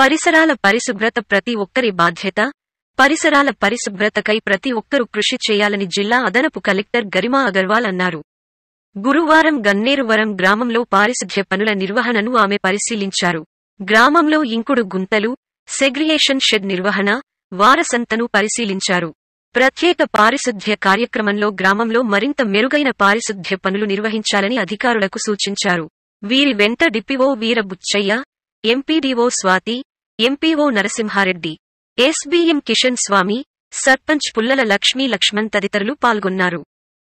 పరిసరాల పరిశుభ్రత ప్రతి ఒక్కరి బాధ్యత పరిసరాల పరిశుభ్రతకై ప్రతి ఒక్కరూ కృషి చేయాలని జిల్లా అదనపు కలెక్టర్ గరిమా అగర్వాల్ అన్నారు గురువారం గన్నేరువరం గ్రామంలో పారిశుధ్య పనుల నిర్వహణను ఆమె పరిశీలించారు గ్రామంలో ఇంకుడు గుంతలు సెగ్రియేషన్ షెడ్ నిర్వహణ వారసంతను పరిశీలించారు ప్రత్యేక పారిశుధ్య కార్యక్రమంలో గ్రామంలో మరింత మెరుగైన పారిశుధ్య పనులు నిర్వహించాలని అధికారులకు సూచించారు వీరి వెంట Veera Veerabuchaiah MPDO Swathi MPO Narasimha Reddy SBM Kishan Swamy sarpanch Pullala Lakshmi Laxman తదితరులు పాల్గొన్నారు